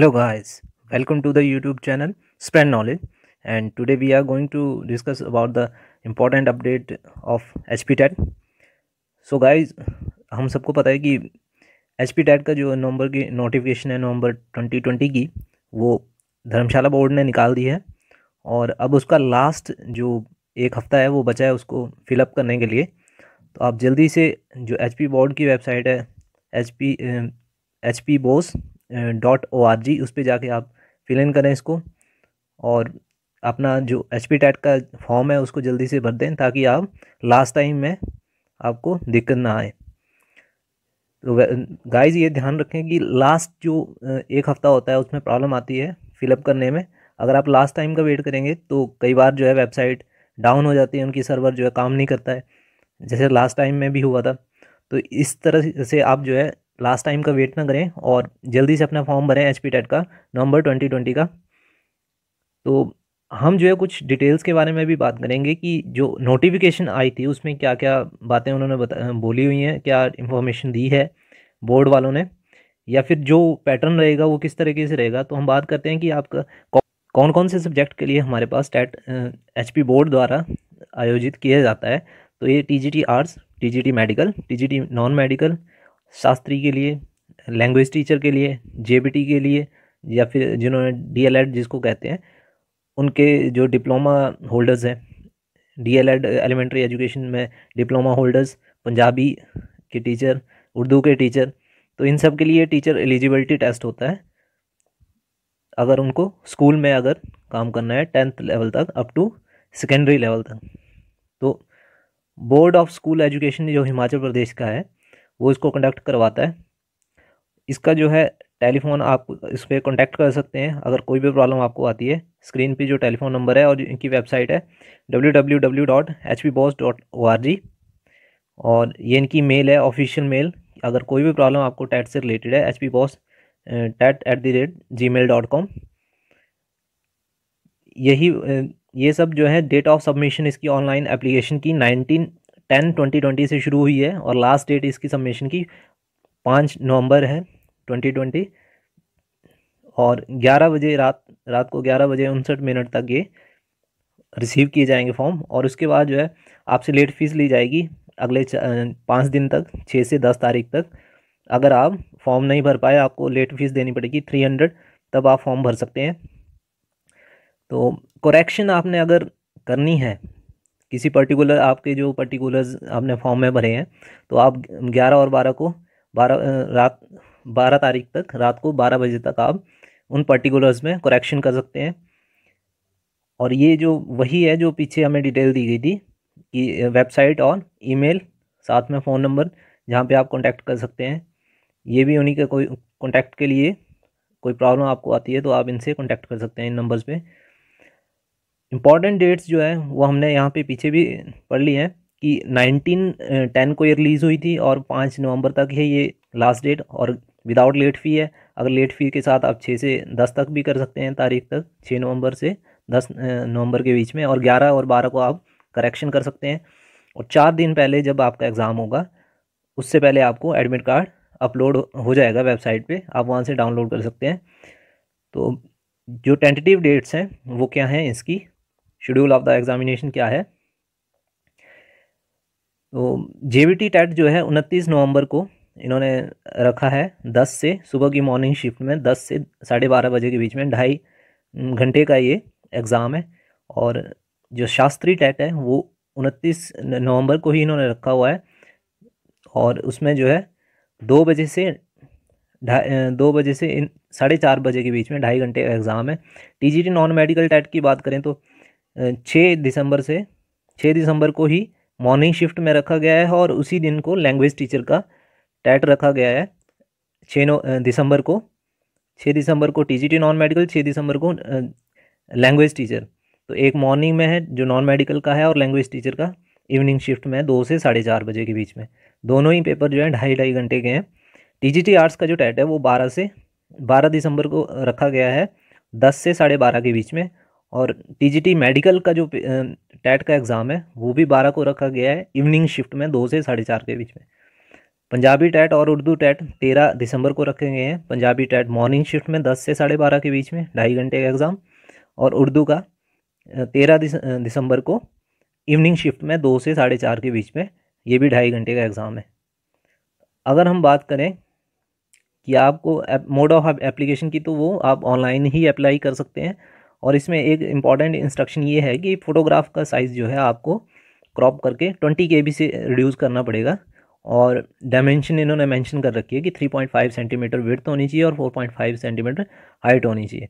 hello guys welcome to the youtube channel spread knowledge and today we are going to discuss about the important update of hp tat so guys हम सबको पता है कि H P TET का जो नवंबर की notification है नवंबर 2020 की वो धर्मशाला बोर्ड ने निकाल दी है और अब उसका लास्ट जो एक हफ़्ता है वो बचा है उसको फिलअप करने के लिए तो आप जल्दी से जो एच पी बोर्ड की वेबसाइट है H P H P BOSE dot O R G उस पर जाके आप फिल इन करें इसको और अपना जो एच पी टैट का फॉर्म है उसको जल्दी से भर दें ताकि आप लास्ट टाइम में आपको दिक्कत ना आए तो गाइज ये ध्यान रखें कि लास्ट जो एक हफ़्ता होता है उसमें प्रॉब्लम आती है फिलअप करने में अगर आप लास्ट टाइम का वेट करेंगे तो कई बार जो है वेबसाइट डाउन हो जाती है उनकी सर्वर जो है काम नहीं करता है जैसे लास्ट टाइम में भी हुआ था तो इस तरह से आप जो है लास्ट टाइम का वेट ना करें और जल्दी से अपना फॉर्म भरें एच पी टेट का नवंबर ट्वेंटी ट्वेंटी का तो हम जो है कुछ डिटेल्स के बारे में भी बात करेंगे कि जो नोटिफिकेशन आई थी उसमें क्या क्या बातें उन्होंने बता बोली हुई हैं क्या इन्फॉर्मेशन दी है बोर्ड वालों ने या फिर जो पैटर्न रहेगा वो किस तरीके से रहेगा तो हम बात करते हैं कि आपका कौन कौन से सब्जेक्ट के लिए हमारे पास टैट एच पी बोर्ड द्वारा आयोजित किया जाता है तो ये T G T arts T G T medical T G T non medical Shastri के लिए लैंग्वेज टीचर के लिए जे के लिए या फिर जिन्होंने डीएलएड जिसको कहते हैं उनके जो डिप्लोमा होल्डर्स हैं डी एड एलिमेंट्री एजुकेशन में डिप्लोमा होल्डर्स पंजाबी के टीचर उर्दू के टीचर तो इन सब के लिए टीचर एलिजिबिलिटी टेस्ट होता है अगर उनको स्कूल में अगर काम करना है टेंथ लेवल तक अप टू सेकेंडरी लेवल तक तो बोर्ड ऑफ स्कूल एजुकेशन जो हिमाचल प्रदेश का है वो इसको कंडक्ट करवाता है इसका जो है टेलीफोन आप इस पर कॉन्टैक्ट कर सकते हैं अगर कोई भी प्रॉब्लम आपको आती है स्क्रीन पे जो टेलीफोन नंबर है और इनकी वेबसाइट है डब्ल्यू और ये इनकी मेल है ऑफिशियल मेल अगर कोई भी प्रॉब्लम आपको टैट से रिलेटेड है H P BOSE TET at the rate G mail dot com यही ये सब जो है डेट ऑफ सबमिशन इसकी ऑनलाइन एप्लीकेशन की नाइनटीन टेन ट्वेंटी ट्वेंटी से शुरू हुई है और लास्ट डेट इसकी सबमिशन की पाँच नवंबर है ट्वेंटी ट्वेंटी और ग्यारह बजे रात रात को ग्यारह बजे उनसठ मिनट तक ये रिसीव किए जाएंगे फॉर्म और उसके बाद जो है आपसे लेट फीस ली जाएगी अगले पाँच दिन तक छः से दस तारीख तक अगर आप फॉर्म नहीं भर पाए आपको लेट फीस देनी पड़ेगी थ्री हंड्रेड तब आप फॉर्म भर सकते हैं तो करेक्शन आपने अगर करनी है किसी पर्टिकुलर आपके जो पर्टिकुलर्स आपने फॉर्म में भरे हैं तो आप ग्यारह और बारह को बारह रात बारह तारीख तक रात को बारह बजे तक आप उन पर्टिकुलर्स में करेक्शन कर सकते हैं और ये जो वही है जो पीछे हमें डिटेल दी गई थी कि वेबसाइट और ईमेल साथ में फ़ोन नंबर जहाँ पे आप कांटेक्ट कर सकते हैं ये भी उन्हीं के कोई कांटेक्ट के लिए कोई प्रॉब्लम आपको आती है तो आप इनसे कांटेक्ट कर सकते हैं इन नंबर्स पर इम्पॉर्टेंट डेट्स जो है वो हमने यहाँ पे पीछे भी पढ़ ली है कि नाइनटीन टेन को ये रिलीज़ हुई थी और पाँच नवंबर तक है ये लास्ट डेट और विदाउट लेट फ़ी है अगर लेट फ़ी के साथ आप छः से दस तक भी कर सकते हैं तारीख तक छः नवंबर से दस नवंबर के बीच में और ग्यारह और बारह को आप करेक्शन कर सकते हैं और चार दिन पहले जब आपका एग्ज़ाम होगा उससे पहले आपको एडमिट कार्ड अपलोड हो जाएगा वेबसाइट पर आप वहाँ से डाउनलोड कर सकते हैं तो जो टेंटेटिव डेट्स हैं वो क्या हैं इसकी शेड्यूल ऑफ द एग्ज़ामिनेशन क्या है तो जे वी टी टेट जो है उनतीस नवंबर को इन्होंने रखा है दस से सुबह की मॉर्निंग शिफ्ट में दस से साढ़े बारह बजे के बीच में ढाई घंटे का ये एग्ज़ाम है और जो शास्त्री टेट है वो उनतीस नवंबर को ही इन्होंने रखा हुआ है और उसमें जो है दो बजे से ढाई दो बजे से इन साढ़े चार बजे के बीच में ढाई घंटे का एग्ज़ाम है टी नॉन मेडिकल टेट की बात करें तो छः दिसंबर से छः दिसंबर को ही मॉर्निंग शिफ्ट में रखा गया है और उसी दिन को लैंग्वेज टीचर का टैट रखा गया है छः नौ दिसंबर को छः दिसंबर को टी नॉन मेडिकल छः दिसंबर को लैंग्वेज टीचर तो एक मॉर्निंग में है जो नॉन मेडिकल का है और लैंग्वेज टीचर का इवनिंग शिफ्ट में दो से साढ़े चार बजे के बीच में दोनों ही पेपर जो है ढाई ढाई घंटे के हैं टीजीटी आर्ट्स का जो टैट है वो बारह से बारह दिसंबर को रखा गया है दस से साढ़े बारह के बीच में और टीजीटी मेडिकल का जो टैट का एग्ज़ाम है वो भी बारह को रखा गया है इवनिंग शिफ्ट में दो से साढ़े चार के बीच में पंजाबी टैट और उर्दू टैट तेरह दिसंबर को रखे गए हैं पंजाबी टैट मॉर्निंग शिफ्ट में दस से साढ़े बारह के बीच में ढाई घंटे का एग्ज़ाम और उर्दू का तेरह दिसंबर को इवनिंग शिफ्ट में दो से साढ़े चार के बीच में ये भी ढाई घंटे का एग्ज़ाम है अगर हम बात करें कि आपको मोड ऑफ एप्लीकेशन की तो वो आप ऑनलाइन ही अप्लाई कर सकते हैं और इसमें एक इम्पॉर्टेंट इंस्ट्रक्शन ये है कि फ़ोटोग्राफ का साइज़ जो है आपको क्रॉप करके ट्वेंटी के से रिड्यूस करना पड़ेगा और डायमेंशन इन्होंने मेंशन कर रखी है कि फाइव सेंटीमीटर विड्थ होनी चाहिए और फाइव सेंटीमीटर हाइट होनी चाहिए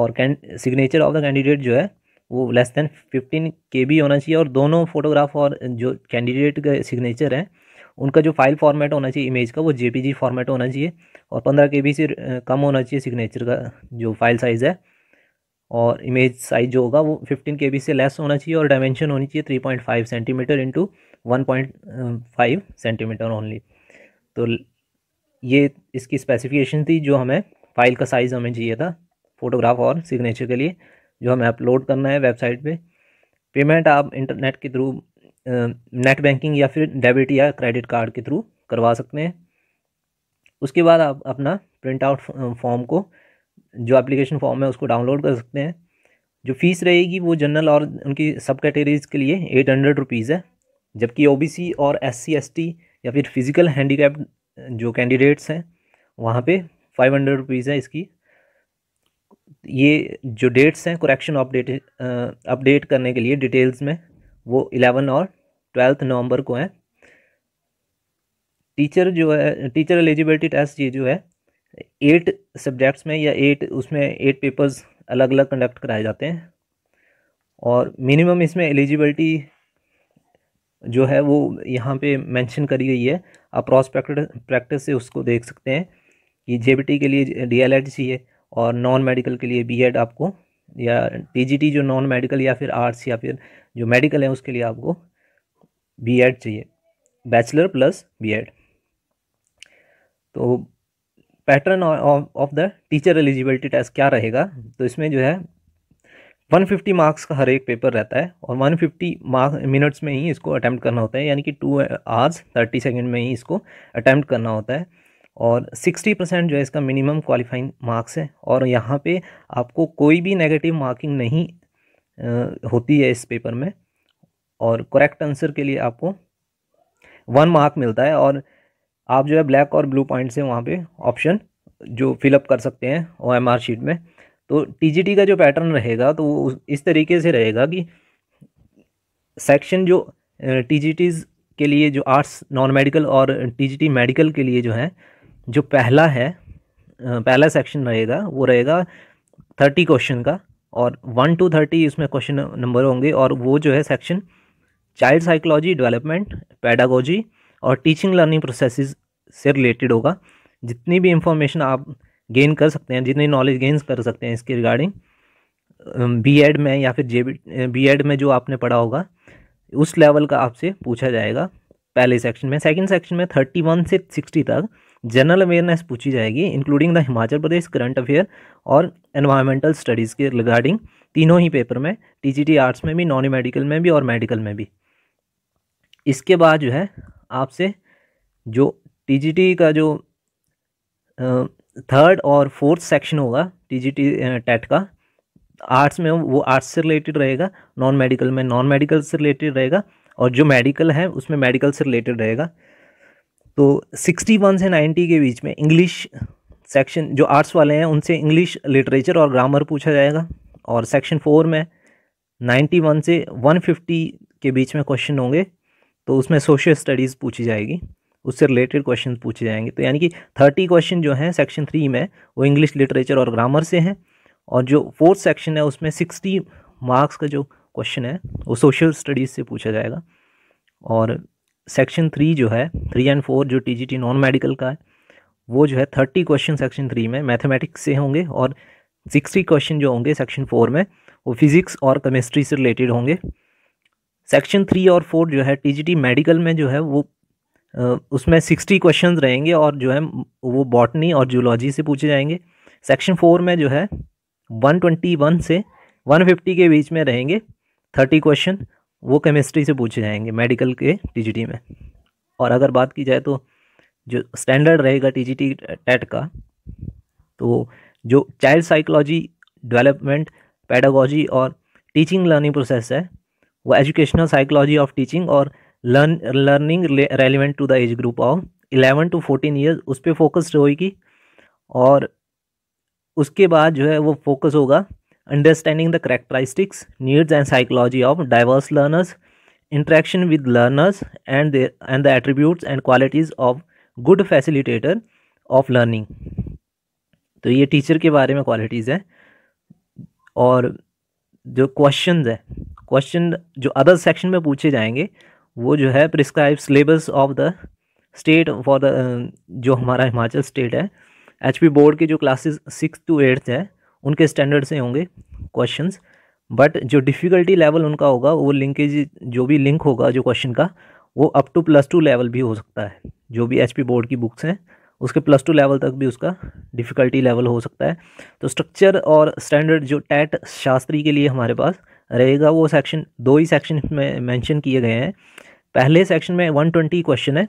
और सिग्नेचर ऑफ द कैंडिडेट जो है वो लेस देन 15 के बी होना चाहिए और दोनों फोटोग्राफ और जो कैंडिडेट के सिग्नेचर हैं उनका जो फाइल फॉर्मेट होना चाहिए इमेज का वो जे फॉर्मेट होना चाहिए और पंद्रह के बी से कम होना चाहिए सिग्नेचर का जो फाइल साइज़ है और इमेज साइज जो होगा वो फिफ्टीन के से लेस होना चाहिए और डायमेंशन होनी चाहिए three point five centimetre into one point five centimetre only तो ये इसकी स्पेसिफिकेशन थी जो हमें फ़ाइल का साइज़ हमें चाहिए था फ़ोटोग्राफ और सिग्नेचर के लिए जो हमें अपलोड करना है वेबसाइट पे पेमेंट आप इंटरनेट के थ्रू नेट बैंकिंग या फिर डेबिट या क्रेडिट कार्ड के थ्रू करवा सकते हैं उसके बाद आप अपना प्रिंट आउट फॉर्म को जो एप्लीकेशन फॉर्म है उसको डाउनलोड कर सकते हैं जो फ़ीस रहेगी वो जनरल और उनकी सब कैटेगरीज के लिए एट हंड्रेड रुपीज़ है जबकि ओ बी सी और एस सी एस टी या फिर फिज़िकल हैंडीकैप जो कैंडिडेट्स हैं वहाँ पे फाइव हंड्रेड रुपीज़ है इसकी ये जो डेट्स हैं करेक्शन अपडेट अपडेट करने के लिए डिटेल्स में वो इलेवन और ट्वेल्थ नवंबर को हैं टीचर जो है टीचर एलिजिबिलिटी टेस्ट ये जो है एट सब्जेक्ट्स में या एट उसमें एट पेपर्स अलग अलग कंडक्ट कराए जाते हैं और मिनिमम इसमें एलिजिबिलिटी जो है वो यहाँ पे मेंशन करी गई है आप क्रॉस प्रैक्टिस से उसको देख सकते हैं कि जे के लिए डीएलएड चाहिए और नॉन मेडिकल के लिए बीएड आपको या टीजीटी जो नॉन मेडिकल या फिर आर्ट्स या फिर जो मेडिकल है उसके लिए आपको B Ed bachelor plus B Ed pattern of the teacher eligibility test क्या रहेगा तो इसमें जो है 150 मार्क्स का हर एक पेपर रहता है और 150 मार्क मिनट्स में ही इसको अटैम्प्ट करना होता है यानी कि टू आवर्स थर्टी सेकेंड में ही इसको अटैम्प्ट करना होता है और 60 परसेंट जो है इसका मिनिमम क्वालिफाइंग मार्क्स है और यहाँ पे आपको कोई भी नेगेटिव मार्किंग नहीं होती है इस पेपर में और करेक्ट आंसर के लिए आपको वन मार्क मिलता है और आप जो है ब्लैक और ब्लू पॉइंट से वहाँ पे ऑप्शन जो फिलअप कर सकते हैं ओ एम आर शीट में तो टी का जो पैटर्न रहेगा तो वो इस तरीके से रहेगा कि सेक्शन जो टी के लिए जो आर्ट्स नॉन मेडिकल और टी मेडिकल के लिए जो है जो पहला है पहला सेक्शन रहेगा वो रहेगा थर्टी क्वेश्चन का और वन टू थर्टी इसमें क्वेश्चन नंबर होंगे और वो जो है section child psychology development pedagogy और टीचिंग लर्निंग प्रोसेस से रिलेटेड होगा जितनी भी इंफॉर्मेशन आप गेन कर सकते हैं जितनी नॉलेज गेन कर सकते हैं इसके रिगार्डिंग बी एड में या फिर जे बी एड में जो आपने पढ़ा होगा उस लेवल का आपसे पूछा जाएगा पहले सेक्शन में सेकंड सेक्शन में थर्टी वन से सिक्सटी तक जनरल अवेयरनेस पूछी जाएगी including the Himachal Pradesh current affair और एनवायरमेंटल स्टडीज़ के रिगार्डिंग तीनों ही पेपर में टी आर्ट्स में भी नॉन मेडिकल में भी और मेडिकल में भी इसके बाद जो है आपसे जो टीजीटी का जो थर्ड और फोर्थ सेक्शन होगा टीजीटी टेट का आर्ट्स में वो आर्ट्स से रिलेटेड रहेगा नॉन मेडिकल में नॉन मेडिकल से रिलेटेड रहेगा और जो मेडिकल है उसमें मेडिकल से रिलेटेड रहेगा तो सिक्सटी वन से नाइन्टी के बीच में इंग्लिश सेक्शन जो आर्ट्स वाले हैं उनसे इंग्लिश लिटरेचर और ग्रामर पूछा जाएगा और सेक्शन फोर में नाइन्टी वन से वन फिफ्टी के बीच में क्वेश्चन होंगे तो उसमें सोशल स्टडीज़ पूछी जाएगी उससे रिलेटेड क्वेश्चन पूछे जाएंगे तो यानी कि थर्टी क्वेश्चन जो हैं सेक्शन थ्री में वो इंग्लिश लिटरेचर और ग्रामर से हैं और जो फोर्थ सेक्शन है उसमें सिक्सटी मार्क्स का जो क्वेश्चन है वो सोशल स्टडीज़ से पूछा जाएगा और सेक्शन थ्री जो है थ्री एंड फोर जो टी नॉन मेडिकल का है वो जो है थर्टी क्वेश्चन सेक्शन थ्री में मैथमेटिक्स से होंगे और सिक्सटी क्वेश्चन जो होंगे सेक्शन फोर में वो फिज़िक्स और केमिस्ट्री से रिलेटेड होंगे सेक्शन थ्री और फोर जो है टीजीटी मेडिकल में जो है वो उसमें सिक्सटी क्वेश्चन रहेंगे और जो है वो बॉटनी और जूलॉजी से पूछे जाएंगे सेक्शन फोर में जो है वन ट्वेंटी वन से वन फिफ्टी के बीच में रहेंगे थर्टी क्वेश्चन वो केमिस्ट्री से पूछे जाएंगे मेडिकल के टीजीटी में और अगर बात की जाए तो जो स्टैंडर्ड रहेगा टी टेट का तो जो चाइल्ड साइकोलॉजी डेवलपमेंट पैडागोजी और टीचिंग लर्निंग प्रोसेस है वो एजुकेशनल साइकोलॉजी ऑफ टीचिंग और learn learning relevant to the age group of eleven to fourteen years उस पर फोकस्ड होएगी और उसके बाद जो है वो फोकस होगा understanding the characteristics needs and psychology of diverse learners interaction with learners and and the attributes and qualities of good facilitator of learning तो ये टीचर के बारे में क्वालिटीज़ है और जो क्वेश्चन है क्वेश्चन जो अदर सेक्शन में पूछे जाएंगे वो जो है prescribe syllabus of the state for the जो हमारा हिमाचल स्टेट है एच बोर्ड के जो क्लासेस सिक्स टू एट्थ है उनके स्टैंडर्ड से होंगे क्वेश्चंस बट जो डिफ़िकल्टी लेवल उनका होगा वो लिंकेज जो भी लिंक होगा जो क्वेश्चन का वो up to plus two level भी हो सकता है जो भी एच बोर्ड की बुक्स हैं उसके प्लस टू लेवल तक भी उसका डिफ़िकल्टी लेवल हो सकता है तो स्ट्रक्चर और स्टैंडर्ड जो टैट शास्त्री के लिए हमारे पास रहेगा वो सेक्शन दो ही सेक्शन में मेंशन किए गए हैं पहले सेक्शन में वन ट्वेंटी क्वेश्चन है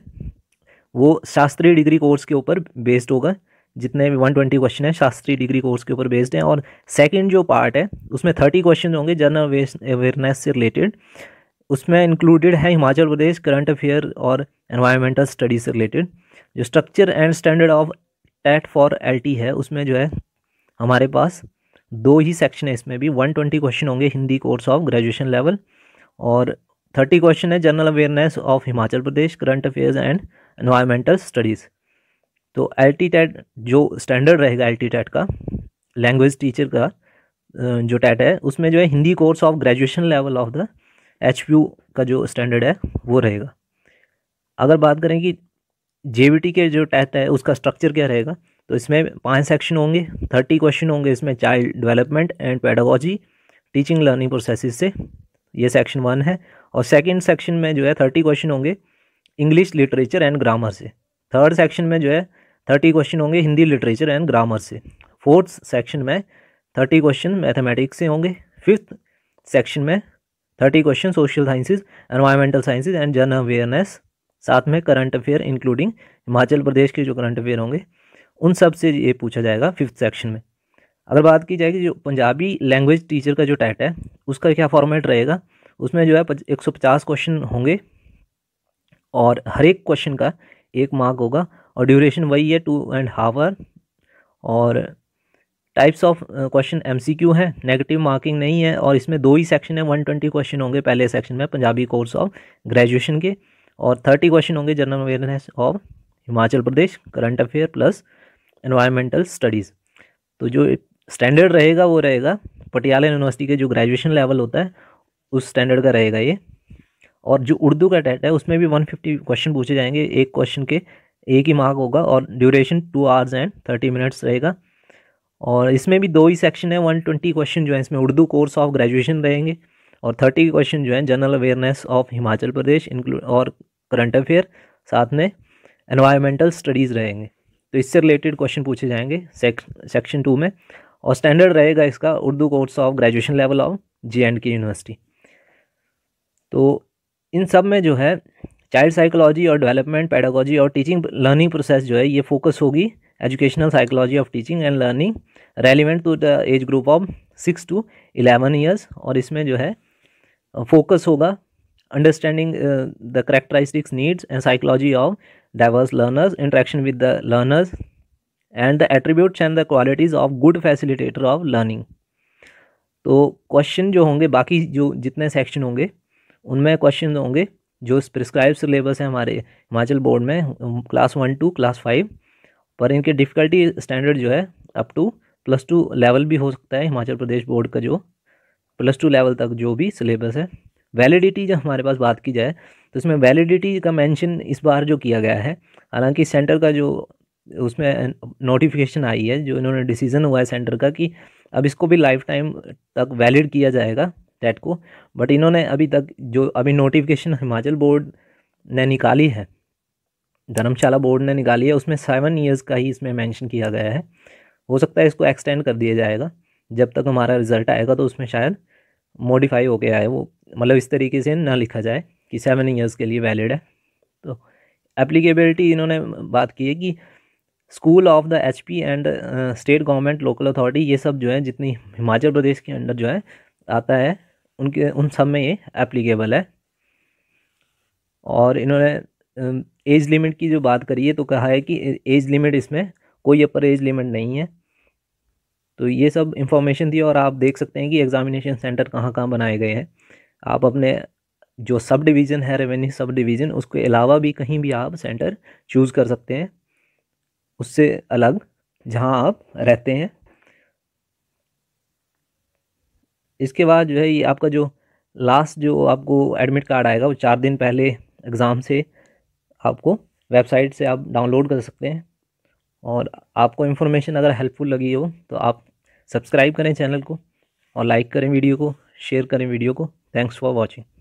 वो शास्त्रीय डिग्री कोर्स के ऊपर बेस्ड होगा जितने भी वन ट्वेंटी क्वेश्चन है शास्त्रीय डिग्री कोर्स के ऊपर बेस्ड हैं और सेकंड जो पार्ट है उसमें थर्टी क्वेश्चन होंगे जन अवेयरनेस से रिलेटेड उसमें इंक्लूडेड है हिमाचल प्रदेश करंट अफेयर और एनवायरमेंटल स्टडीज से रिलेटेड जो structure and standard of TET for L है उसमें जो है हमारे पास दो ही सेक्शन है इसमें भी वन ट्वेंटी क्वेश्चन होंगे Hindi course of graduation level और थर्टी क्वेश्चन है general awareness of Himachal Pradesh current affairs and environmental studies तो एल टी टैट जो स्टैंडर्ड रहेगा एल टी टैट का लैंग्वेज टीचर का जो टैट है उसमें जो है Hindi course of graduation level of the H P U का जो स्टैंडर्ड है वो रहेगा अगर बात करें कि जे के जो टैट है उसका स्ट्रक्चर क्या रहेगा तो इसमें पाँच सेक्शन होंगे थर्टी क्वेश्चन होंगे इसमें child development and pedagogy teaching learning process से ये सेक्शन वन है और सेकेंड सेक्शन में जो है थर्टी क्वेश्चन होंगे इंग्लिश लिटरेचर एंड ग्रामर से थर्ड सेक्शन में जो है थर्टी क्वेश्चन होंगे हिंदी लिटरेचर एंड ग्रामर से फोर्थ सेक्शन में थर्टी क्वेश्चन मैथमेटिक्स से होंगे फिफ्थ सेक्शन में thirty question social sciences environmental sciences and general awareness साथ में current affair including Himachal Pradesh के जो करंट अफेयर होंगे उन सब से ये पूछा जाएगा फिफ्थ सेक्शन में अगर बात की जाएगी जो पंजाबी लैंग्वेज टीचर का जो टाइट है उसका क्या फॉर्मेट रहेगा उसमें जो है एक सौ पचास क्वेश्चन होंगे और हर एक क्वेश्चन का एक मार्क होगा और ड्यूरेशन वही है टू एंड हाफ आवर और टाइप्स ऑफ क्वेश्चन एमसीक्यू है नेगेटिव मार्किंग नहीं है और इसमें दो ही सेक्शन है वन ट्वेंटी क्वेश्चन होंगे पहले सेक्शन में पंजाबी कोर्स ऑफ ग्रेजुएशन के और थर्टी क्वेश्चन होंगे general awareness of Himachal Pradesh current affair plus environmental studies तो जो स्टैंडर्ड रहेगा वो रहेगा पटियाला यूनिवर्सिटी के जो ग्रेजुएशन लेवल होता है उस स्टैंडर्ड का रहेगा ये और जो उर्दू का टेट है उसमें भी वन फिफ्टी क्वेश्चन पूछे जाएंगे एक क्वेश्चन के एक ही मार्क होगा और duration two hours and thirty minutes रहेगा और इसमें भी दो ही सेक्शन है वन ट्वेंटी क्वेश्चन जो है इसमें उर्दू कोर्स ऑफ ग्रेजुएशन रहेंगे और थर्टी क्वेश्चन जो है general awareness of Himachal Pradesh include और करंट अफेयर साथ में एनवायरमेंटल स्टडीज़ रहेंगे तो इससे रिलेटेड क्वेश्चन पूछे जाएंगे सेक्शन टू में और स्टैंडर्ड रहेगा इसका Urdu course of graduation level of J and K university तो इन सब में जो है चाइल्ड साइकोलॉजी और डेवलपमेंट पैडागोजी और टीचिंग लर्निंग प्रोसेस जो है ये फोकस होगी educational psychology of teaching and learning relevant to the age group of six to eleven years और इसमें जो है फोकस होगा understanding uh, the characteristics needs and psychology of diverse learners interaction with the learners and the attributes and the qualities of good facilitator of learning तो question जो होंगे बाकी जो जितने सेक्शन होंगे उनमें क्वेश्चन होंगे जो प्रिस्क्राइब सिलेबस है हमारे हिमाचल बोर्ड में class one two class five पर इनके डिफ़िकल्टी स्टैंडर्ड जो है up to plus two level भी हो सकता है हिमाचल प्रदेश बोर्ड का जो प्लस टू लेवल तक जो भी सिलेबस है वैलिडिटी जब हमारे पास बात की जाए तो इसमें वैलिडिटी का मेंशन इस बार जो किया गया है हालांकि सेंटर का जो उसमें नोटिफिकेशन आई है जो इन्होंने डिसीज़न हुआ है सेंटर का कि अब इसको भी लाइफ टाइम तक वैलिड किया जाएगा टेट को बट इन्होंने अभी तक जो अभी नोटिफिकेशन हिमाचल बोर्ड ने निकाली है धर्मशाला बोर्ड ने निकाली है उसमें सेवन ईयर्स का ही इसमें मैंशन किया गया है हो सकता है इसको एक्सटेंड कर दिया जाएगा जब तक हमारा रिज़ल्ट आएगा तो उसमें शायद मॉडिफाई होके आए वो मतलब इस तरीके से ना लिखा जाए कि सेवन ईयर्स के लिए वैलिड है तो एप्लीकेबिलिटी इन्होंने बात की है कि school of the H P and state government local authority ये सब जो है जितनी हिमाचल प्रदेश के अंडर जो है आता है उनके उन सब में ये एप्लीकेबल है और इन्होंने एज um, लिमिट की जो बात करी है तो कहा है कि एज uh, लिमिट इसमें कोई अपर एज लिमिट नहीं है तो ये सब इंफॉर्मेशन थी और आप देख सकते हैं कि एग्ज़ामिनेशन सेंटर कहाँ कहाँ बनाए गए हैं आप अपने जो सब डिवीज़न है रेवेन्यू सब डिवीज़न उसके अलावा भी कहीं भी आप सेंटर चूज़ कर सकते हैं उससे अलग जहां आप रहते हैं इसके बाद जो है ये आपका जो लास्ट जो आपको एडमिट कार्ड आएगा वो चार दिन पहले एग्ज़ाम से आपको वेबसाइट से आप डाउनलोड कर सकते हैं और आपको इन्फॉर्मेशन अगर हेल्पफुल लगी हो तो आप सब्सक्राइब करें चैनल को और लाइक करें वीडियो को शेयर करें वीडियो को थैंक्स फॉर वॉचिंग